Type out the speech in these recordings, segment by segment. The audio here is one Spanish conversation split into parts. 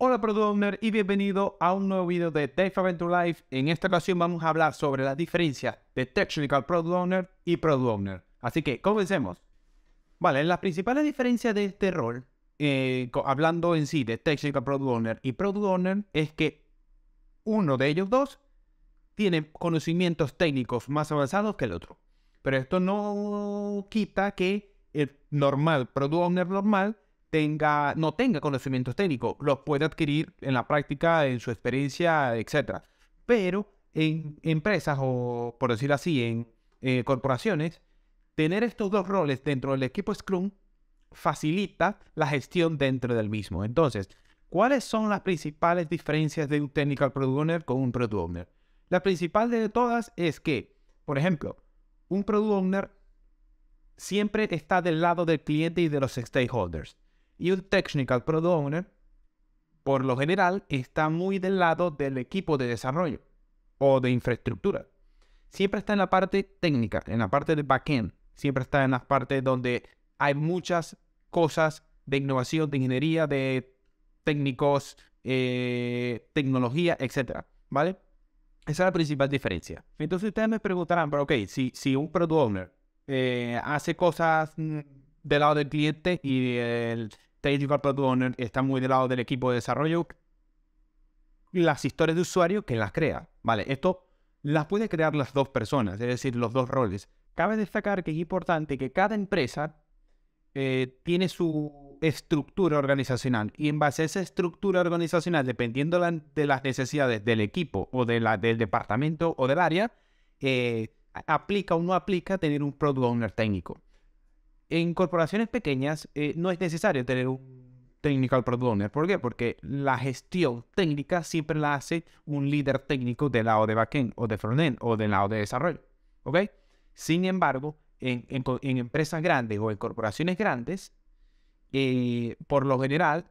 Hola Product Owner y bienvenido a un nuevo video de Dave Aventure Life En esta ocasión vamos a hablar sobre las diferencias de Technical Product Owner y Product Owner. Así que comencemos. Vale, las principales diferencias de este rol, eh, hablando en sí de Technical Product Owner y Product Owner, es que uno de ellos dos tiene conocimientos técnicos más avanzados que el otro. Pero esto no quita que el normal, Product Owner normal, no tenga conocimientos técnicos, Lo puede adquirir en la práctica, en su experiencia, etc. Pero en empresas o, por decirlo así, en eh, corporaciones, tener estos dos roles dentro del equipo Scrum facilita la gestión dentro del mismo. Entonces, ¿cuáles son las principales diferencias de un Technical Product Owner con un Product Owner? La principal de todas es que, por ejemplo, un Product Owner siempre está del lado del cliente y de los stakeholders. Y un technical product owner, por lo general, está muy del lado del equipo de desarrollo o de infraestructura. Siempre está en la parte técnica, en la parte de backend. Siempre está en las partes donde hay muchas cosas de innovación, de ingeniería, de técnicos, eh, tecnología, etc. ¿Vale? Esa es la principal diferencia. Entonces ustedes me preguntarán, pero ok, si, si un product owner eh, hace cosas mm, del lado del cliente y el, Technical Product Owner está muy del lado del equipo de desarrollo. Las historias de usuario que las crea. Vale, esto las puede crear las dos personas, es decir, los dos roles. Cabe destacar que es importante que cada empresa eh, tiene su estructura organizacional y en base a esa estructura organizacional, dependiendo de las necesidades del equipo o de la, del departamento o del área, eh, aplica o no aplica tener un product owner técnico. En corporaciones pequeñas eh, no es necesario tener un technical product owner. ¿Por qué? Porque la gestión técnica siempre la hace un líder técnico del lado de backend o de frontend o del lado de desarrollo. ¿Ok? Sin embargo, en, empresas grandes o en corporaciones grandes, eh, por lo general,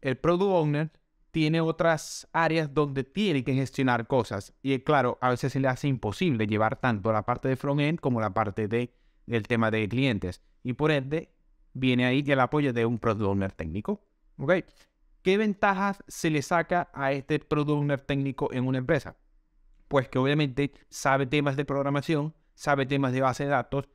el product owner tiene otras áreas donde tiene que gestionar cosas. Y claro, a veces se le hace imposible llevar tanto la parte de frontend como la parte de el tema de clientes. Y por ende, viene ahí el apoyo de un product owner técnico. ¿Ok? ¿Qué ventajas se le saca a este product owner técnico en una empresa? Pues que obviamente sabe temas de programación, sabe temas de base de datos,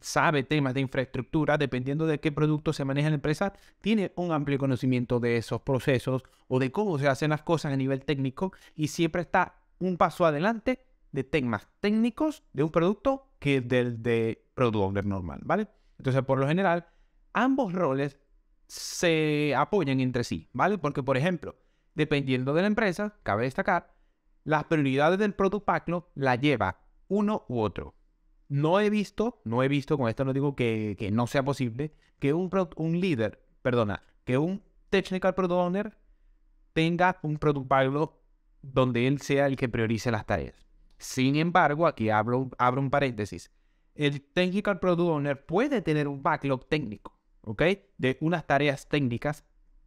sabe temas de infraestructura, dependiendo de qué producto se maneja en la empresa, tiene un amplio conocimiento de esos procesos o de cómo se hacen las cosas a nivel técnico y siempre está un paso adelante de temas técnicos de un producto que del de Product Owner normal, ¿vale? Entonces, por lo general, ambos roles se apoyan entre sí, ¿vale? Porque, por ejemplo, dependiendo de la empresa, cabe destacar, las prioridades del Product Backlog la lleva uno u otro. No he visto, no he visto, con esto no digo que, que no sea posible, que un, un líder, perdona, que un Technical Product Owner tenga un Product Backlog donde él sea el que priorice las tareas. Sin embargo, aquí abro, abro un paréntesis. El Technical Product Owner puede tener un backlog técnico, ¿ok? De unas tareas técnicas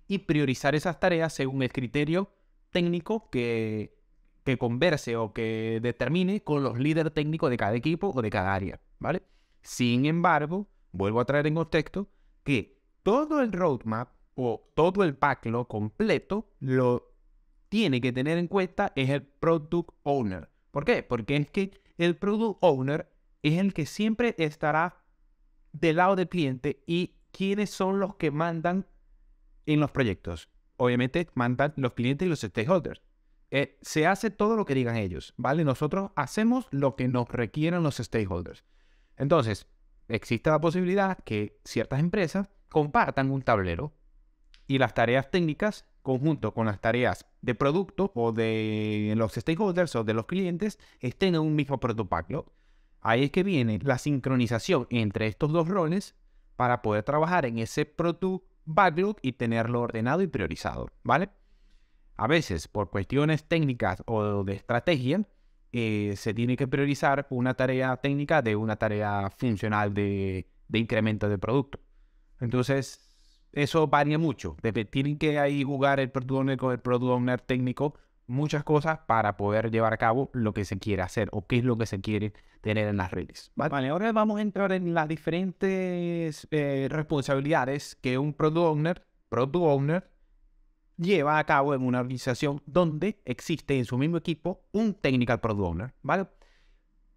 y priorizar esas tareas según el criterio técnico que, que converse o que determine con los líderes técnicos de cada equipo o de cada área, ¿vale? Sin embargo, vuelvo a traer en contexto que todo el roadmap o todo el backlog completo lo tiene que tener en cuenta es el product owner. ¿Por qué? Porque es que el product owner es el que siempre estará del lado del cliente y quiénes son los que mandan en los proyectos. Obviamente mandan los clientes y los stakeholders. Eh, se hace todo lo que digan ellos, ¿vale? Nosotros hacemos lo que nos requieran los stakeholders. Entonces, existe la posibilidad que ciertas empresas compartan un tablero y las tareas técnicas conjunto con las tareas de producto o de los stakeholders o de los clientes estén en un mismo backlog. Ahí es que viene la sincronización entre estos dos roles para poder trabajar en ese product backlog y tenerlo ordenado y priorizado, ¿vale? A veces, por cuestiones técnicas o de estrategia, eh, se tiene que priorizar una tarea técnica de una tarea funcional de, de incremento de producto. Entonces, eso varía mucho. tienen que ahí jugar el product owner con el product owner técnico muchas cosas para poder llevar a cabo lo que se quiere hacer o qué es lo que se quiere tener en las redes. ahora vamos a entrar en las diferentes eh, responsabilidades que un product owner, product owner lleva a cabo en una organización donde existe en su mismo equipo un technical product owner,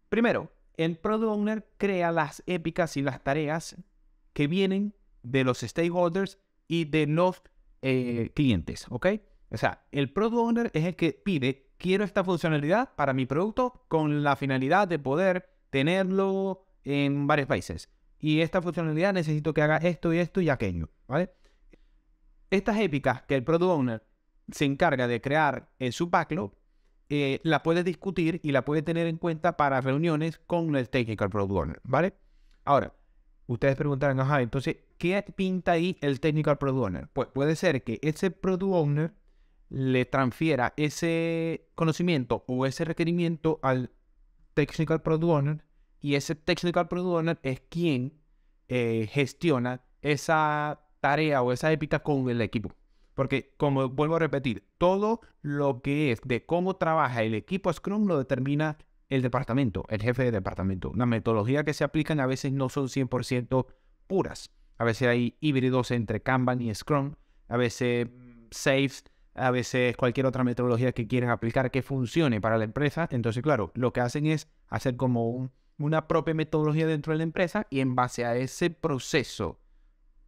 Primero, el product owner crea las épicas y las tareas que vienen de los stakeholders y de los eh, clientes, ¿ok? O sea, el product owner es el que pide, quiero esta funcionalidad para mi producto con la finalidad de poder tenerlo en varios países. Y esta funcionalidad necesito que haga esto y esto y aquello, ¿vale? Estas épicas que el product owner se encarga de crear en su backlog, eh, la puede discutir y la puede tener en cuenta para reuniones con el technical product owner, ¿vale? Ahora, ustedes preguntarán, ajá, entonces, ¿qué pinta ahí el Technical Product Owner? Pues puede ser que ese Product Owner le transfiera ese conocimiento o ese requerimiento al Technical Product Owner y ese Technical Product Owner es quien eh, gestiona esa tarea o esa épica con el equipo. Porque, como vuelvo a repetir, todo lo que es de cómo trabaja el equipo Scrum lo determina el departamento, el jefe de departamento. Las metodologías que se aplican a veces no son 100% puras a veces hay híbridos entre Kanban y Scrum, a veces Saves, a veces cualquier otra metodología que quieran aplicar que funcione para la empresa. Entonces, claro, lo que hacen es hacer como una propia metodología dentro de la empresa y en base a ese proceso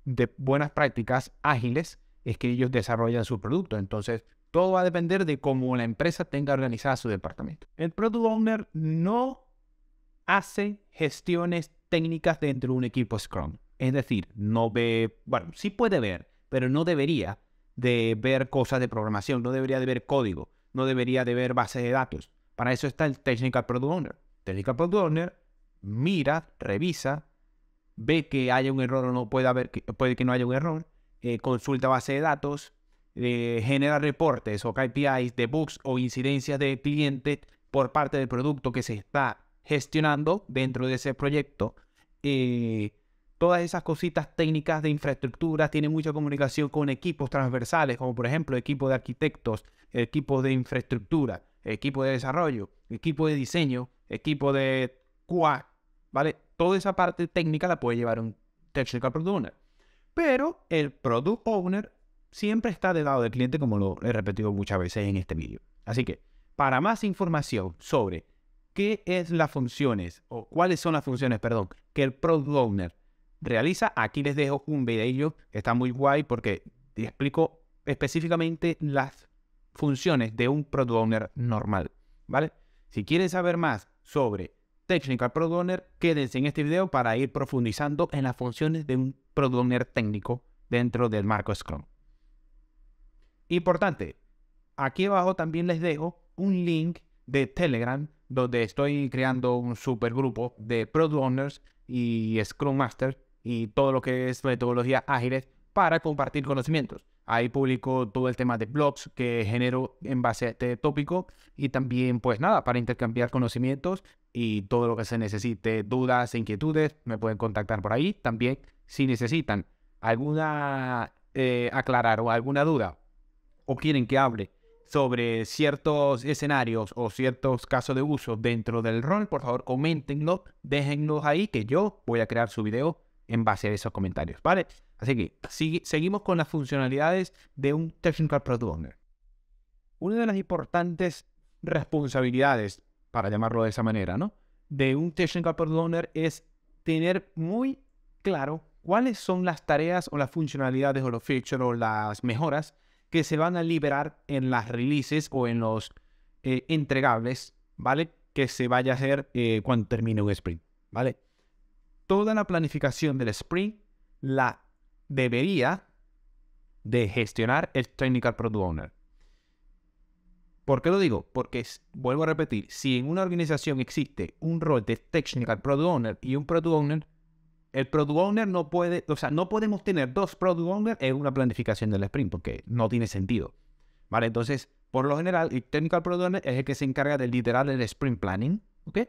de buenas prácticas ágiles es que ellos desarrollan su producto. Entonces, todo va a depender de cómo la empresa tenga organizada su departamento. El product owner no hace gestiones técnicas dentro de un equipo Scrum. Es decir, no ve, bueno, sí puede ver, pero no debería de ver cosas de programación, no debería de ver código, no debería de ver bases de datos. Para eso está el Technical Product Owner. Technical Product Owner mira, revisa, ve que haya un error o no puede haber, puede que no haya un error, eh, consulta base de datos, eh, genera reportes o KPIs de bugs o incidencias de clientes por parte del producto que se está gestionando dentro de ese proyecto. Eh, todas esas cositas técnicas de infraestructuras, tiene mucha comunicación con equipos transversales, como por ejemplo equipo de arquitectos, equipo de infraestructura, equipo de desarrollo, equipo de diseño, equipo de QA, ¿vale? Toda esa parte técnica la puede llevar un Technical Product Owner. Pero el Product Owner siempre está del lado del cliente, como lo he repetido muchas veces en este vídeo. Así que, para más información sobre qué es las funciones, o cuáles son las funciones, perdón, que el Product Owner realiza. Aquí les dejo un video que está muy guay porque explico específicamente las funciones de un Product Owner normal, ¿vale? Si quieren saber más sobre Technical Product Owner, quédense en este video para ir profundizando en las funciones de un Product Owner técnico dentro del marco Scrum. Importante, aquí abajo también les dejo un link de Telegram donde estoy creando un super grupo de Product Owners y Scrum Masters y todo lo que es metodología ágiles para compartir conocimientos. Ahí publico todo el tema de blogs que genero en base a este tópico y también pues nada, para intercambiar conocimientos y todo lo que se necesite, dudas, e inquietudes, me pueden contactar por ahí. También si necesitan alguna eh, aclarar o alguna duda o quieren que hable sobre ciertos escenarios o ciertos casos de uso dentro del rol, por favor coméntenlo, déjenlo ahí que yo voy a crear su video en base a esos comentarios, ¿vale? Así que seguimos con las funcionalidades de un Technical Product Owner. Una de las importantes responsabilidades, para llamarlo de esa manera, ¿no? De un Technical Product Owner es tener muy claro cuáles son las tareas o las funcionalidades o los features o las mejoras que se van a liberar en las releases o en los eh, entregables, ¿vale? Que se vaya a hacer eh, cuando termine un sprint, ¿vale? toda la planificación del sprint la debería de gestionar el Technical Product Owner. ¿Por qué lo digo? Porque, vuelvo a repetir, si en una organización existe un rol de Technical Product Owner y un Product Owner, el Product Owner no puede, o sea, no podemos tener dos Product Owners en una planificación del sprint porque no tiene sentido. ¿Vale? Entonces, por lo general, el Technical Product Owner es el que se encarga del liderar el sprint planning, ¿ok?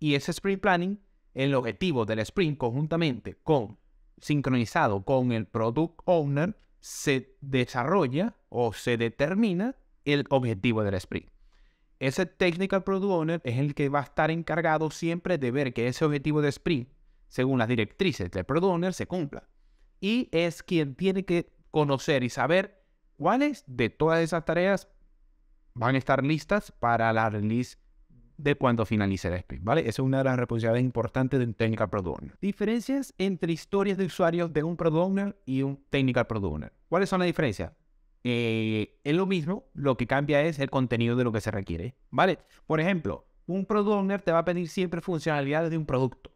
Y ese sprint planning el objetivo del sprint conjuntamente con sincronizado con el product owner, se desarrolla o se determina el objetivo del sprint. Ese technical product owner es el que va a estar encargado siempre de ver que ese objetivo de sprint, según las directrices del product owner, se cumpla. Y es quien tiene que conocer y saber cuáles de todas esas tareas van a estar listas para la release de cuando finalice el sprint, ¿vale? Esa es una de las responsabilidades importantes de un Technical Product Owner. Diferencias entre historias de usuarios de un Product Owner y un Technical Product Owner. ¿Cuáles son las diferencias? Eh, es lo mismo, lo que cambia es el contenido de lo que se requiere, ¿vale? Por ejemplo, un Product Owner te va a pedir siempre funcionalidades de un producto,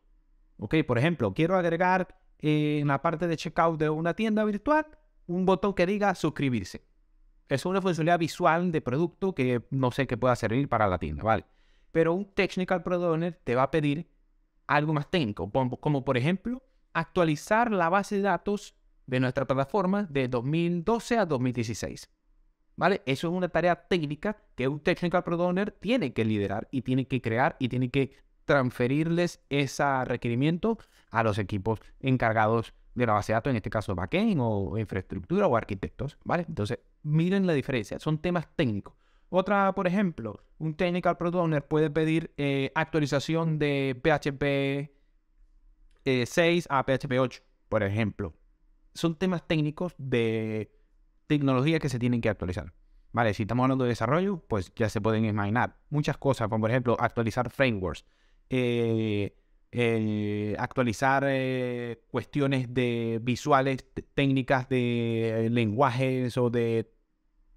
¿ok? Por ejemplo, quiero agregar eh, en la parte de checkout de una tienda virtual un botón que diga suscribirse. Es una funcionalidad visual de producto que no sé qué pueda servir para la tienda, ¿vale? pero un technical product te va a pedir algo más técnico, como por ejemplo actualizar la base de datos de nuestra plataforma de 2012 a 2016. ¿Vale? Eso es una tarea técnica que un technical product tiene que liderar y tiene que crear y tiene que transferirles ese requerimiento a los equipos encargados de la base de datos, en este caso backend o infraestructura o arquitectos, ¿vale? Entonces, miren la diferencia, son temas técnicos. Otra, por ejemplo, un Technical Product Owner puede pedir eh, actualización de PHP 6 eh, a PHP 8, por ejemplo. Son temas técnicos de tecnología que se tienen que actualizar. Vale, si estamos hablando de desarrollo, pues ya se pueden imaginar muchas cosas, como por ejemplo actualizar frameworks, eh, actualizar cuestiones de visuales, técnicas de lenguajes o de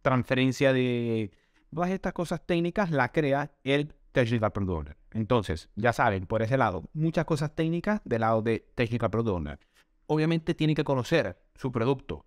transferencia de todas estas cosas técnicas las crea el Technical Product Entonces, ya saben, por ese lado, muchas cosas técnicas del lado de Technical Product Obviamente tiene que conocer su producto.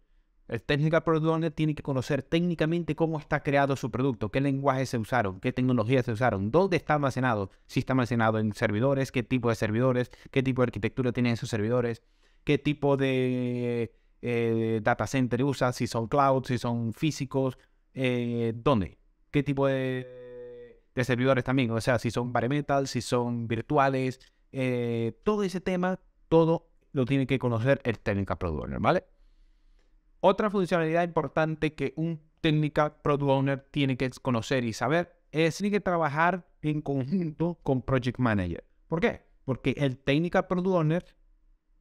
El Technical Product Owner tiene que conocer técnicamente cómo está creado su producto, qué lenguajes se usaron, qué tecnologías se usaron, dónde está almacenado, si está almacenado en servidores, qué tipo de servidores, qué tipo de arquitectura tienen esos servidores, qué tipo de eh, data center usa, si son cloud, si son físicos, eh, dónde qué tipo de, servidores también. O sea, si son bare metal, si son virtuales, eh, todo ese tema, todo lo tiene que conocer el Technical Product Owner, ¿vale? Otra funcionalidad importante que un Technical Product Owner tiene que conocer y saber es tiene que trabajar en conjunto con Project Manager. ¿Por qué? Porque el Technical Product Owner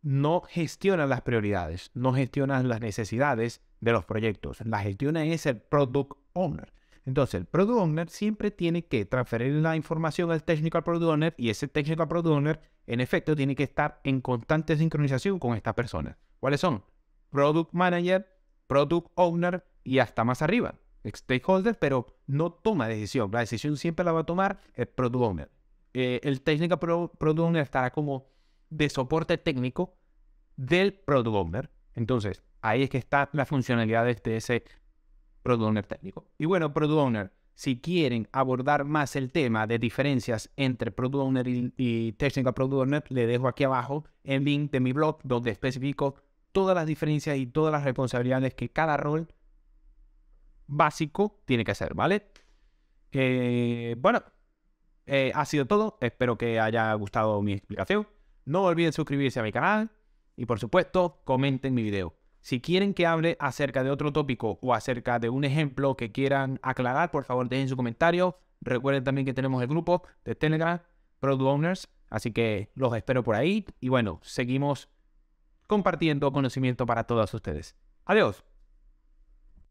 no gestiona las prioridades, no gestiona las necesidades de los proyectos. La gestiona es el Product Owner. Entonces, el product owner siempre tiene que transferir la información al technical product owner y ese technical product owner, en efecto, tiene que estar en constante sincronización con estas personas. ¿Cuáles son? Product manager, product owner y hasta más arriba, Stakeholder, pero no toma decisión. La decisión siempre la va a tomar el product owner. Eh, el technical product owner estará como de soporte técnico del product owner. Entonces, ahí es que está las funcionalidades de este, ese Product Owner técnico. Y bueno, Product Owner, si quieren abordar más el tema de diferencias entre Product Owner y, técnica Technical Product Owner, le dejo aquí abajo el link de mi blog donde especifico todas las diferencias y todas las responsabilidades que cada rol básico tiene que hacer, ¿vale? Eh, bueno, eh, ha sido todo. Espero que haya gustado mi explicación. No olviden suscribirse a mi canal y por supuesto comenten mi video. Si quieren que hable acerca de otro tópico o acerca de un ejemplo que quieran aclarar, por favor dejen su comentario. Recuerden también que tenemos el grupo de Telegram, Product Owners, así que los espero por ahí. Y bueno, seguimos compartiendo conocimiento para todos ustedes. Adiós.